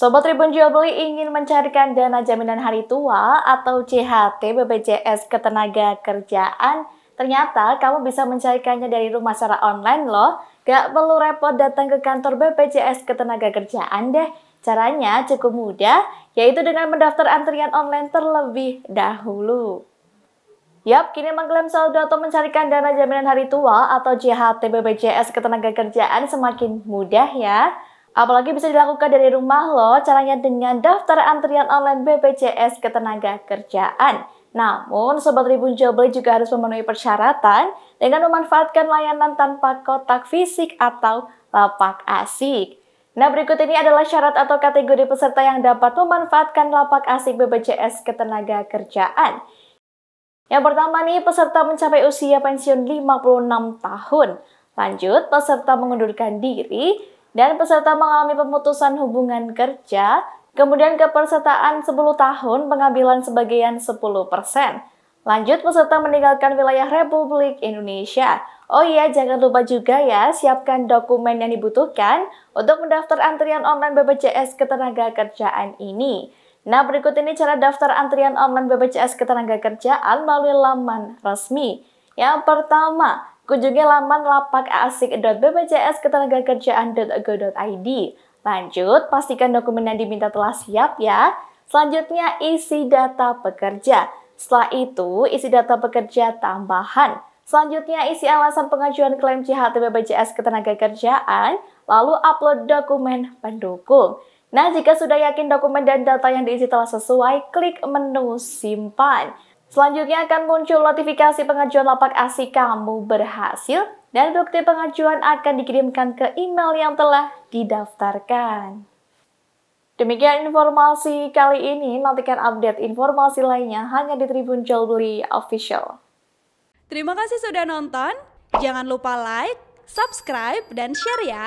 Sobat Tribun Jual Beli ingin mencarikan dana jaminan hari tua atau CHT BPJS Ketenaga Kerjaan? Ternyata kamu bisa mencarikannya dari rumah secara online loh. Gak perlu repot datang ke kantor BPJS Ketenaga Kerjaan deh. Caranya cukup mudah, yaitu dengan mendaftar antrian online terlebih dahulu. Yap, kini mengklaim saldo atau mencarikan dana jaminan hari tua atau CHT BPJS Ketenaga Kerjaan semakin mudah ya. Apalagi bisa dilakukan dari rumah loh, caranya dengan daftar antrian online BPJS Ketenaga Kerjaan. Namun, Sobat Tribun Jomblo juga harus memenuhi persyaratan dengan memanfaatkan layanan tanpa kotak fisik atau lapak asik. Nah, berikut ini adalah syarat atau kategori peserta yang dapat memanfaatkan lapak asik BPJS Ketenaga Kerjaan. Yang pertama nih, peserta mencapai usia pensiun 56 tahun. Lanjut, peserta mengundurkan diri dan peserta mengalami pemutusan hubungan kerja, kemudian kepersertaan 10 tahun pengambilan sebagian 10%. Lanjut peserta meninggalkan wilayah Republik Indonesia. Oh iya, jangan lupa juga ya siapkan dokumen yang dibutuhkan untuk mendaftar antrian online BPJS Ketenagakerjaan ini. Nah, berikut ini cara daftar antrian online BPJS Ketenagakerjaan melalui laman resmi. Yang pertama, Kunjungi laman lapak lapakasik.bbcsketenagakerjaan.go.id. Lanjut, pastikan dokumen yang diminta telah siap ya. Selanjutnya, isi data pekerja. Setelah itu, isi data pekerja tambahan. Selanjutnya, isi alasan pengajuan klaim CHT BPJS Ketenagakerjaan, lalu upload dokumen pendukung. Nah, jika sudah yakin dokumen dan data yang diisi telah sesuai, klik menu simpan. Selanjutnya akan muncul notifikasi pengajuan lapak ASI kamu berhasil dan bukti pengajuan akan dikirimkan ke email yang telah didaftarkan. Demikian informasi kali ini, nantikan update informasi lainnya hanya di Tribun Jual Official. Terima kasih sudah nonton, jangan lupa like, subscribe, dan share ya!